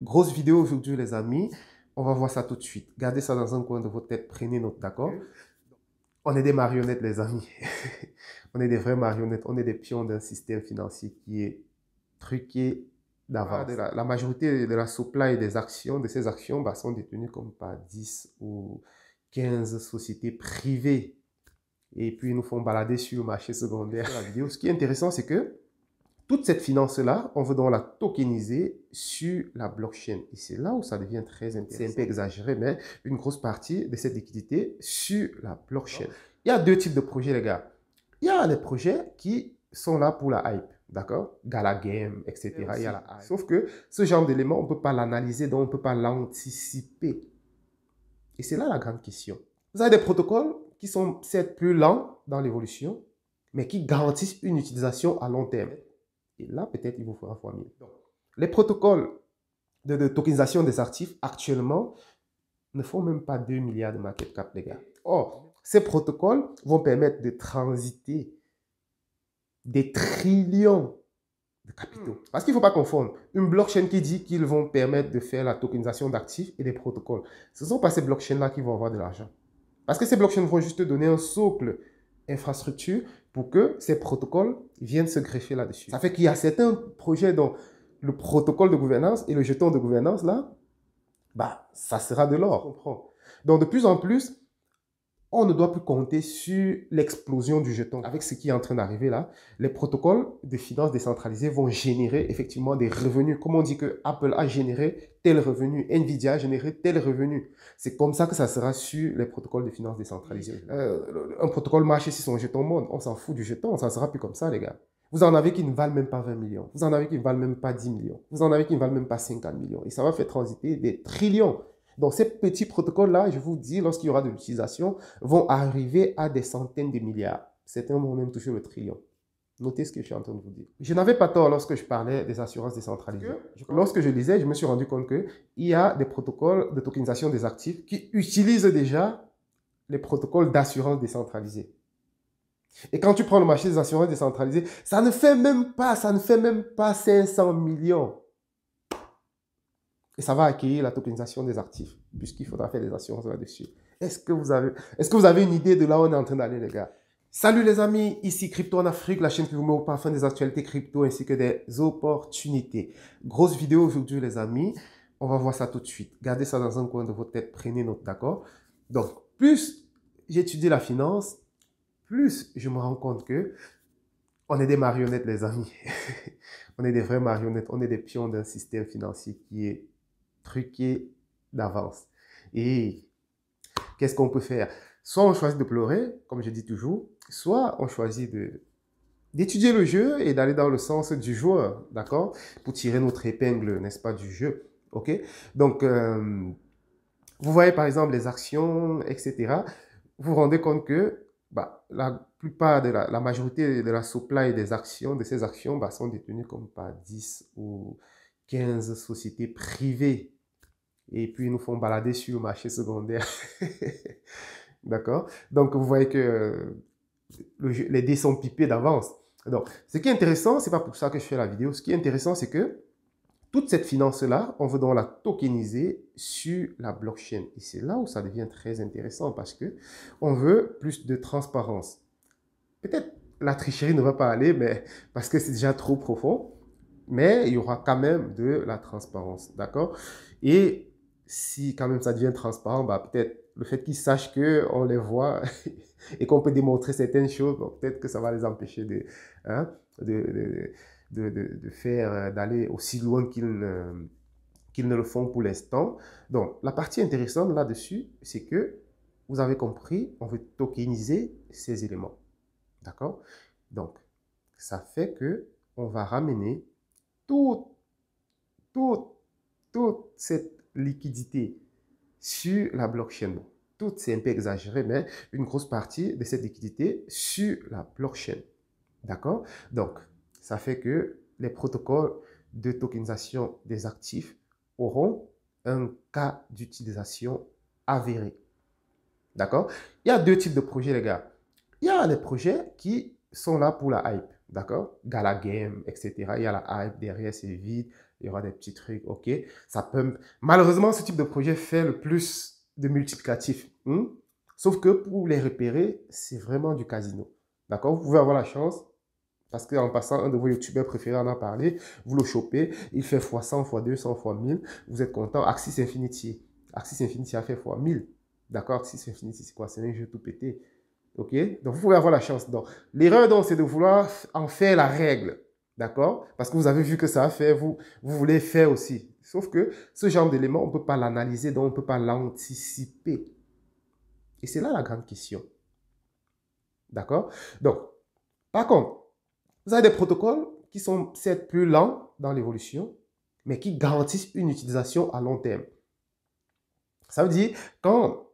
Grosse vidéo aujourd'hui, les amis. On va voir ça tout de suite. Gardez ça dans un coin de votre tête. Prenez note, d'accord On est des marionnettes, les amis. on est des vrais marionnettes. On est des pions d'un système financier qui est truqué d'avance. Ah, la, majorité de la supply des actions, de ces actions, bah, sont détenues comme par 10 ou 15 sociétés privées. Et puis, ils nous font balader sur le marché secondaire. La vidéo. Ce qui est intéressant, c'est que toute cette finance-là, on veut donc la tokeniser sur la blockchain. Et c'est là où ça devient très intéressant. C'est un peu exagéré, mais une grosse partie de cette liquidité sur la blockchain. Il y a deux types de projets, les gars. Il y a les projets qui sont là pour la hype, d'accord Galagame, Game, etc. il y a la hype. Sauf que ce genre d'élément, on ne peut pas l'analyser, donc on ne peut pas l'anticiper. Et c'est là la grande question. Vous avez des protocoles qui sont peut-être plus lents dans l'évolution, mais qui garantissent une utilisation à long terme. Et là, peut-être, il vous faudra fois 1000. Donc, les protocoles de, de, tokenisation des actifs actuellement ne font même pas 2 milliards de market cap, les gars. Or, ces protocoles vont permettre de transiter des trillions de capitaux. Hmm. Parce qu'il ne faut pas confondre. Une blockchain qui dit qu'ils vont permettre de faire la tokenisation d'actifs et des protocoles. Ce ne sont pas ces blockchains-là qui vont avoir de l'argent. Parce que ces blockchains vont juste donner un socle infrastructure pour que ces protocoles viennent se greffer là-dessus. Ça fait qu'il y a certains projets dont le protocole de gouvernance et le jeton de gouvernance, là, bah, ça sera de l'or. Donc, de plus en plus, on ne doit plus compter sur l'explosion du jeton. Avec ce qui est en train d'arriver là, les protocoles de finances décentralisées vont générer effectivement des revenus. Comme on dit que Apple a généré tel revenu, Nvidia a généré tel revenu. C'est comme ça que ça sera sur les protocoles de finances décentralisées. Euh, un protocole marche si son jeton monte. On s'en fout du jeton, ça ne sera plus comme ça les gars. Vous en avez qui ne valent même pas 20 millions. Vous en avez qui ne valent même pas 10 millions. Vous en avez qui ne valent même pas 50 millions. Et ça va faire transiter des trillions donc ces petits protocoles-là, je vous dis, lorsqu'il y aura de l'utilisation, vont arriver à des centaines de milliards. Certains vont même toucher le trillion. Notez ce que je suis en train de vous dire. Je n'avais pas tort lorsque je parlais des assurances décentralisées. Lorsque je lisais, je me suis rendu compte qu'il y a des protocoles de tokenisation des actifs qui utilisent déjà les protocoles d'assurance décentralisée. Et quand tu prends le marché des assurances décentralisées, ça ne fait même pas, ça ne fait même pas 500 millions. Et ça va accueillir la tokenisation des actifs, puisqu'il faudra faire des assurances là-dessus. Est-ce que, vous avez, est que vous avez une idée de là où on est en train d'aller, les gars Salut les amis, ici Crypto en Afrique, la chaîne qui vous met au parfum des actualités crypto ainsi que des opportunités. Grosse vidéo aujourd'hui, les amis. On va voir ça tout de suite. Gardez ça dans un coin de votre tête, prenez note, d'accord Donc, plus j'étudie la finance, plus je me rends compte que on est des marionnettes, les amis. on est des vraies marionnettes, on est des pions d'un système financier qui est truqué d'avance. Et qu'est-ce qu'on peut faire Soit on choisit de pleurer, comme je dis toujours, soit on choisit de d'étudier le jeu et d'aller dans le sens du joueur, d'accord Pour tirer notre épingle, n'est-ce pas, du jeu, ok Donc, euh, vous voyez par exemple les actions, etc. Vous vous rendez compte que bah, la plupart de la, majorité de la supply des actions, de ces actions, bah, sont détenues comme par 10 ou 15 sociétés privées. Et puis, ils nous font balader sur le marché secondaire. D'accord Donc, vous voyez que euh, les dés sont pipés d'avance. Donc, ce qui est intéressant, c'est pas pour ça que je fais la vidéo. Ce qui est intéressant, c'est que toute cette finance-là, on veut donc la tokeniser sur la blockchain. Et c'est là où ça devient très intéressant parce que on veut plus de transparence. Peut-être la tricherie ne va pas aller, mais parce que c'est déjà trop profond mais il y aura quand même de la transparence, d'accord Et si quand même ça devient transparent, bah peut-être le fait qu'ils sachent que on les voit et qu'on peut démontrer certaines choses, bah, peut-être que ça va les empêcher de, hein, de, de, de, de, faire euh, d'aller aussi loin qu'ils ne, qu'ils ne le font pour l'instant. Donc la partie intéressante là-dessus, c'est que vous avez compris, on veut tokeniser ces éléments, d'accord Donc ça fait que on va ramener toute, toute, toute cette liquidité sur la blockchain. Tout, c'est un peu exagéré, mais une grosse partie de cette liquidité sur la blockchain. D'accord Donc, ça fait que les protocoles de tokenisation des actifs auront un cas d'utilisation avéré. D'accord Il y a deux types de projets, les gars. Il y a les projets qui sont là pour la hype. D'accord Gala Game, etc. Il y a la hype derrière, c'est vide. Il y aura des petits trucs, ok Ça pump. Malheureusement, ce type de projet fait le plus de multiplicatif. Hmm? Sauf que pour les repérer, c'est vraiment du casino. D'accord Vous pouvez avoir la chance, parce qu'en passant, un de vos youtubeurs préférés en a parlé, vous le chopez, il fait x100, x200, x1000, vous êtes content. Axis Infinity. Axis Infinity a fait x1000. D'accord Axis Infinity, c'est quoi C'est un jeu tout pété. OK Donc, vous pouvez avoir la chance. Donc, l'erreur, donc, c'est de vouloir en faire la règle. D'accord Parce que vous avez vu que ça a fait, vous, vous voulez faire aussi. Sauf que ce genre d'élément, on ne peut pas l'analyser, donc on ne peut pas l'anticiper. Et c'est là la grande question. D'accord Donc, par contre, vous avez des protocoles qui sont certes plus lents dans l'évolution, mais qui garantissent une utilisation à long terme. Ça veut dire, quand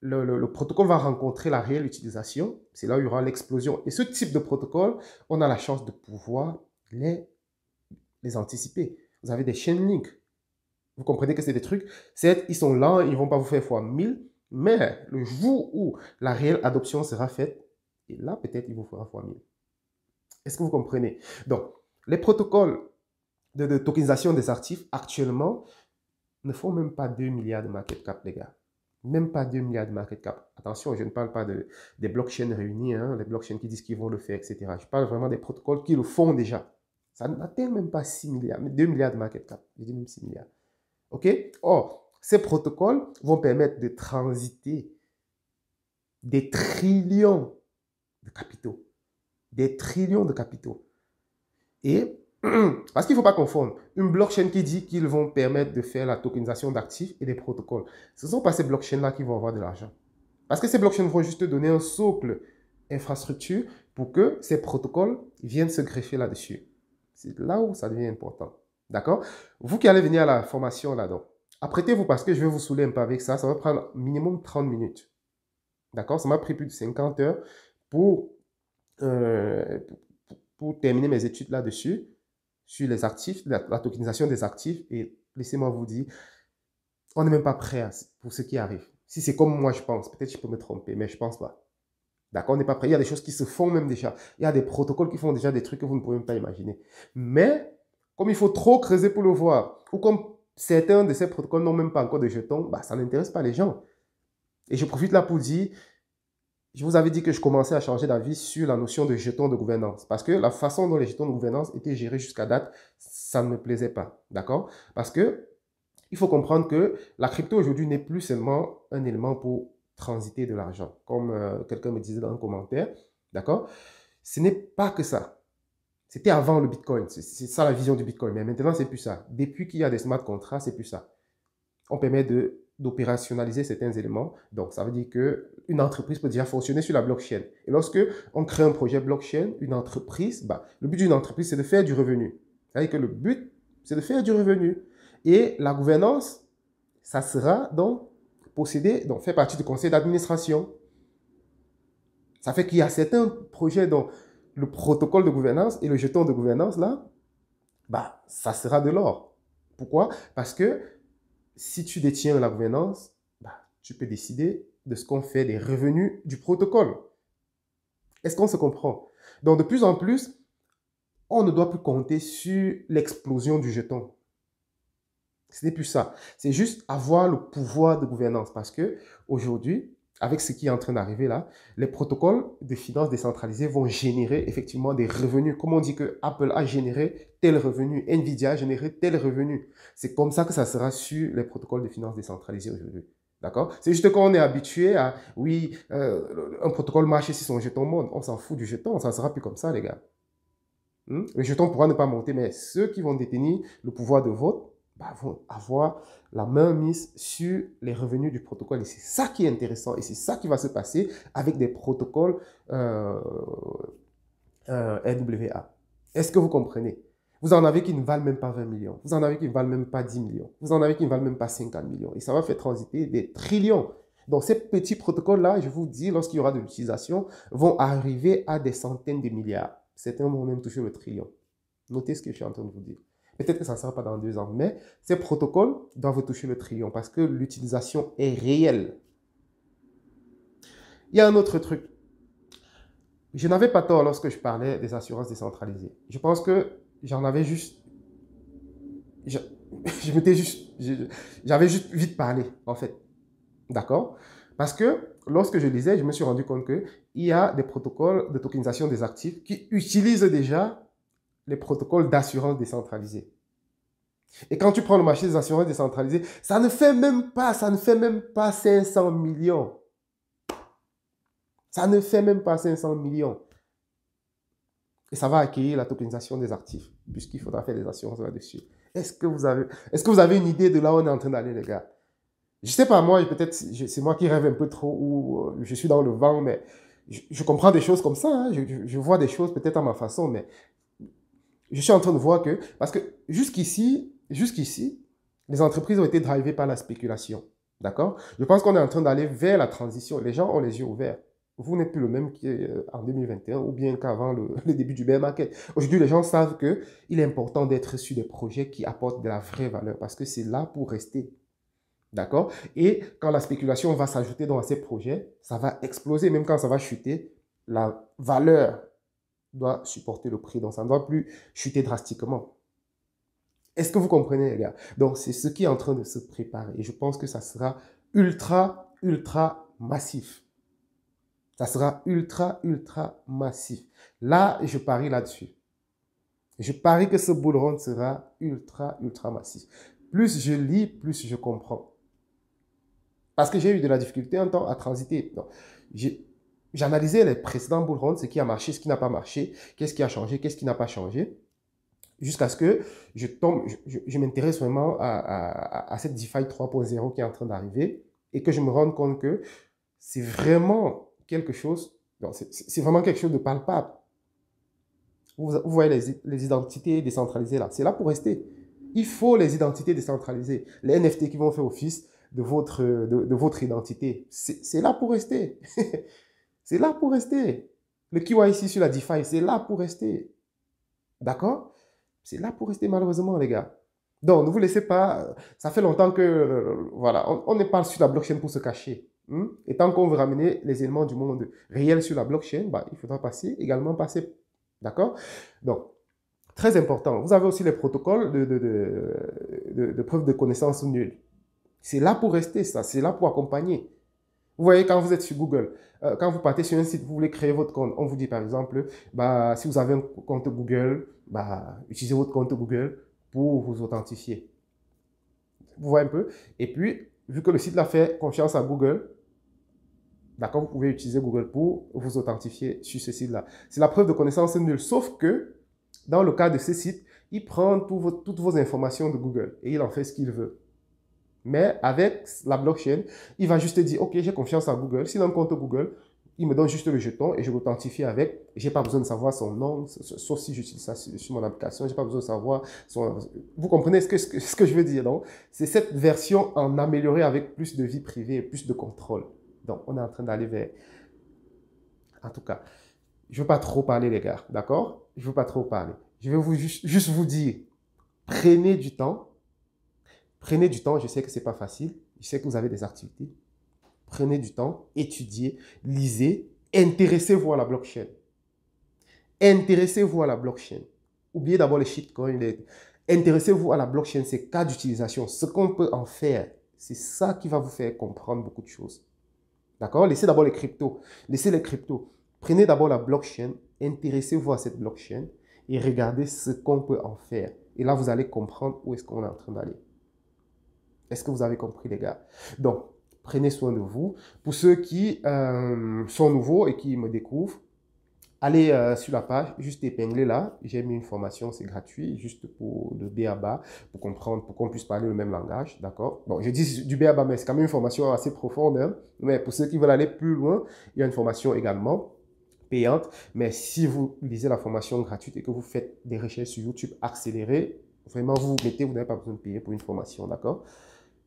le, protocole va rencontrer la réelle utilisation. C'est là où il y aura l'explosion. Et ce type de protocole, on a la chance de pouvoir les, les anticiper. Vous avez des chain links. Vous comprenez que c'est des trucs, certes, ils sont là, ils ne vont pas vous faire fois mille. mais le jour où la réelle adoption sera faite, et là, peut-être, il vous fera fois 1000. Est-ce que vous comprenez Donc, les protocoles de, tokenisation des actifs, actuellement, ne font même pas 2 milliards de market cap, les gars même pas 2 milliards de market cap. Attention, je ne parle pas de, des blockchains réunis, hein, les blockchains qui disent qu'ils vont le faire, etc. Je parle vraiment des protocoles qui le font déjà. Ça n'atteint même pas 6 milliards, mais 2 milliards de market cap. Je dis même 6 milliards. OK Or, ces protocoles vont permettre de transiter des trillions de capitaux. Des trillions de capitaux. Et Parce qu'il ne faut pas confondre une blockchain qui dit qu'ils vont permettre de faire la tokenisation d'actifs et des protocoles. Ce ne sont pas ces blockchains-là qui vont avoir de l'argent. Parce que ces blockchains vont juste donner un socle infrastructure pour que ces protocoles viennent se greffer là-dessus. C'est là où ça devient important. D'accord Vous qui allez venir à la formation là-dedans, apprêtez-vous parce que je vais vous saouler un peu avec ça. Ça va prendre minimum 30 minutes. D'accord Ça m'a pris plus de 50 heures euh, pour, pour terminer mes études là-dessus sur les actifs, la, tokenisation des actifs. Et laissez-moi vous dire, on n'est même pas prêt pour ce qui arrive. Si c'est comme moi, je pense, peut-être je peux me tromper, mais je pense pas. D'accord On n'est pas prêt. Il y a des choses qui se font même déjà. Il y a des protocoles qui font déjà des trucs que vous ne pouvez même pas imaginer. Mais, comme il faut trop creuser pour le voir, ou comme certains de ces protocoles n'ont même pas encore de jetons, bah, ça n'intéresse pas les gens. Et je profite là pour dire, je vous avais dit que je commençais à changer d'avis sur la notion de jetons de gouvernance. Parce que la façon dont les jetons de gouvernance étaient gérés jusqu'à date, ça ne me plaisait pas. D'accord Parce que il faut comprendre que la crypto aujourd'hui n'est plus seulement un élément pour transiter de l'argent, comme euh, quelqu'un me disait dans un commentaire. D'accord Ce n'est pas que ça. C'était avant le Bitcoin. C'est ça la vision du Bitcoin. Mais maintenant, c'est plus ça. Depuis qu'il y a des smart contracts, c'est plus ça. On permet de d'opérationnaliser certains éléments. Donc, ça veut dire que une entreprise peut déjà fonctionner sur la blockchain. Et lorsque on crée un projet blockchain, une entreprise, bah, le but d'une entreprise, c'est de faire du revenu. C'est-à-dire que le but, c'est de faire du revenu. Et la gouvernance, ça sera donc posséder, donc fait partie du conseil d'administration. Ça fait qu'il y a certains projets dont le protocole de gouvernance et le jeton de gouvernance, là, bah, ça sera de l'or. Pourquoi Parce que si tu détiens la gouvernance, bah, tu peux décider de ce qu'on fait des revenus du protocole. Est-ce qu'on se comprend Donc de plus en plus, on ne doit plus compter sur l'explosion du jeton. Ce n'est plus ça. C'est juste avoir le pouvoir de gouvernance parce que aujourd'hui, avec ce qui est en train d'arriver là, les protocoles de finances décentralisées vont générer effectivement des revenus. Comme on dit que Apple a généré tel revenu, Nvidia a généré tel revenu. C'est comme ça que ça sera sur les protocoles de finances décentralisées aujourd'hui. D'accord C'est juste qu'on est habitué à, oui, euh, un protocole marche si son jeton monte. On s'en fout du jeton, ça ne sera plus comme ça, les gars. Hmm le jeton pourra ne pas monter, mais ceux qui vont détenir le pouvoir de vote vont avoir la main mise sur les revenus du protocole. Et c'est ça qui est intéressant et c'est ça qui va se passer avec des protocoles euh, RWA. Euh, Est-ce que vous comprenez Vous en avez qui ne valent même pas 20 millions, vous en avez qui ne valent même pas 10 millions, vous en avez qui ne valent même pas 50 millions. Et ça va faire transiter des trillions. Donc ces petits protocoles-là, je vous dis, lorsqu'il y aura de l'utilisation, vont arriver à des centaines de milliards. Certains vont même toucher le trillion. Notez ce que je suis en train de vous dire. Peut-être que ça ne sera pas dans deux ans, mais ces protocoles doivent toucher le trillion parce que l'utilisation est réelle. Il y a un autre truc. Je n'avais pas tort lorsque je parlais des assurances décentralisées. Je pense que j'en avais juste... Je, juste... J'avais juste vite parlé, en fait. D'accord Parce que lorsque je lisais, je me suis rendu compte qu'il y a des protocoles de tokenisation des actifs qui utilisent déjà les protocoles d'assurance décentralisée. Et quand tu prends le marché des assurances décentralisées, ça ne fait même pas, ça ne fait même pas 500 millions. Ça ne fait même pas 500 millions. Et ça va accueillir la tokenisation des actifs, puisqu'il faudra faire des assurances là-dessus. Est-ce que vous avez, est que vous avez une idée de là où on est en train d'aller, les gars? Je ne sais pas, moi, peut-être, c'est moi qui rêve un peu trop ou euh, je suis dans le vent, mais je, comprends des choses comme ça. Hein. je, vois des choses peut-être à ma façon, mais je suis en train de voir que, parce que jusqu'ici, jusqu'ici, les entreprises ont été drivées par la spéculation. D'accord Je pense qu'on est en train d'aller vers la transition. Les gens ont les yeux ouverts. Vous n'êtes plus le même qu'en 2021 ou bien qu'avant le, début du bear market. Aujourd'hui, les gens savent que il est important d'être sur des projets qui apportent de la vraie valeur parce que c'est là pour rester. D'accord Et quand la spéculation va s'ajouter dans ces projets, ça va exploser. Même quand ça va chuter, la valeur doit supporter le prix. Donc, ça ne doit plus chuter drastiquement. Est-ce que vous comprenez, les gars Donc, c'est ce qui est en train de se préparer. Et je pense que ça sera ultra, ultra massif. Ça sera ultra, ultra massif. Là, je parie là-dessus. Je parie que ce bull run sera ultra, ultra massif. Plus je lis, plus je comprends. Parce que j'ai eu de la difficulté un temps à transiter. j'ai j'analysais les précédents bull runs, ce qui a marché, ce qui n'a pas marché, qu'est-ce qui a changé, qu'est-ce qui n'a pas changé, jusqu'à ce que je tombe, je, m'intéresse vraiment à, cette DeFi 3.0 qui est en train d'arriver et que je me rende compte que c'est vraiment quelque chose, c'est vraiment quelque chose de palpable. Vous, voyez les, identités décentralisées là, c'est là pour rester. Il faut les identités décentralisées, les NFT qui vont faire office de votre, de votre identité. C'est là pour rester. C'est là pour rester. Le KYC sur la DeFi, c'est là pour rester. D'accord C'est là pour rester malheureusement, les gars. Donc, ne vous laissez pas. Euh, ça fait longtemps que. Euh, voilà, on n'est pas sur la blockchain pour se cacher. Hein? Et tant qu'on veut ramener les éléments du monde réel sur la blockchain, bah, il faudra passer également passer. D'accord Donc, très important. Vous avez aussi les protocoles de, de, de, de, de preuve de connaissance nulle. C'est là pour rester, ça. C'est là pour accompagner. Vous voyez, quand vous êtes sur Google, euh, quand vous partez sur un site, vous voulez créer votre compte, on vous dit par exemple, bah, si vous avez un compte Google, bah, utilisez votre compte Google pour vous authentifier. Vous voyez un peu Et puis, vu que le site l'a fait confiance à Google, d'accord, bah, vous pouvez utiliser Google pour vous authentifier sur ce site-là. C'est la preuve de connaissance nulle, sauf que dans le cas de ce site, il prend toutes vos informations de Google et il en fait ce qu'il veut. Mais avec la blockchain, il va juste dire, OK, j'ai confiance à Google. S'il a un compte Google, il me donne juste le jeton et je l'authentifie avec. J'ai pas besoin de savoir son nom, sauf si j'utilise ça sur mon application. J'ai pas besoin de savoir son. Vous comprenez ce que, ce que je veux dire, non? C'est cette version en améliorée avec plus de vie privée et plus de contrôle. Donc, on est en train d'aller vers. En tout cas, je veux pas trop parler, les gars, d'accord? Je veux pas trop parler. Je vais vous juste, juste vous dire, prenez du temps Prenez du temps, je sais que ce n'est pas facile, je sais que vous avez des activités. Prenez du temps, étudiez, lisez, intéressez-vous à la blockchain. Intéressez-vous à la blockchain. Oubliez d'abord les shitcoins. Intéressez-vous à la blockchain, ses cas d'utilisation, ce qu'on peut en faire. C'est ça qui va vous faire comprendre beaucoup de choses. D'accord Laissez d'abord les cryptos. Laissez les cryptos. Prenez d'abord la blockchain, intéressez-vous à cette blockchain et regardez ce qu'on peut en faire. Et là, vous allez comprendre où est-ce qu'on est en train d'aller. Est-ce que vous avez compris, les gars Donc, prenez soin de vous. Pour ceux qui euh, sont nouveaux et qui me découvrent, allez euh, sur la page, juste épinglez là. J'ai mis une formation, c'est gratuit, juste pour le BABA, pour comprendre, pour qu'on puisse parler le même langage, d'accord Bon, je dis du BABA, mais c'est quand même une formation assez profonde. Hein. Mais pour ceux qui veulent aller plus loin, il y a une formation également payante. Mais si vous lisez la formation gratuite et que vous faites des recherches sur YouTube accélérées, vraiment, vous vous mettez, vous n'avez pas besoin de payer pour une formation, d'accord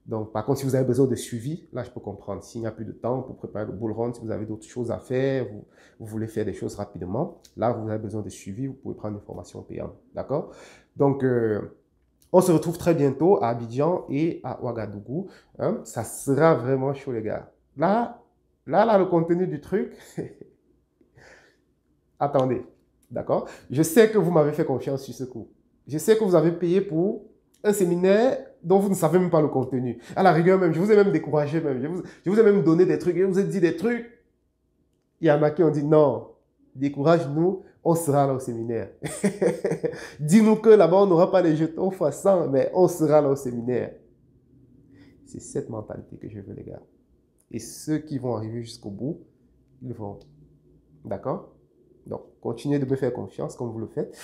donc, par contre, si vous avez besoin de suivi, là, je peux comprendre. S'il n'y a plus de temps pour préparer le bull run, si vous avez d'autres choses à faire, vous, voulez faire des choses rapidement, là, vous avez besoin de suivi, vous pouvez prendre une formation payante. D'accord Donc, euh, on se retrouve très bientôt à Abidjan et à Ouagadougou. Hein. Ça sera vraiment chaud, les gars. Là, là, là, le contenu du truc. Attendez. D'accord Je sais que vous m'avez fait confiance sur ce coup. Je sais que vous avez payé pour un séminaire dont vous ne savez même pas le contenu. À la rigueur même, je vous ai même découragé même, je vous, ai même donné des trucs, je vous ai dit des trucs. Il y en a qui ont dit non, décourage-nous, on sera là au séminaire. Dis-nous que là-bas, on n'aura pas les jetons fois mais on sera là au séminaire. C'est cette mentalité que je veux, les gars. Et ceux qui vont arriver jusqu'au bout, ils vont. D'accord Donc, continuez de me faire confiance comme vous le faites.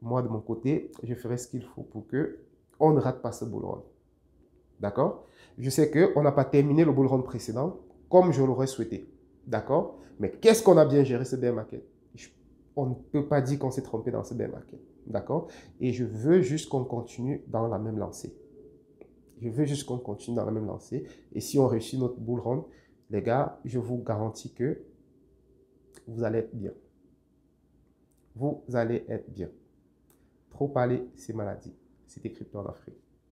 Moi, de mon côté, je ferai ce qu'il faut pour que on ne rate pas ce bull run. D'accord Je sais qu'on n'a pas terminé le bull run précédent comme je l'aurais souhaité. D'accord Mais qu'est-ce qu'on a bien géré ce bear market On ne peut pas dire qu'on s'est trompé dans ce bear market. D'accord Et je veux juste qu'on continue dans la même lancée. Je veux juste qu'on continue dans la même lancée. Et si on réussit notre bull run, les gars, je vous garantis que vous allez être bien. Vous allez être bien. Trop parler, c'est maladie. C'est crypto en Afrique.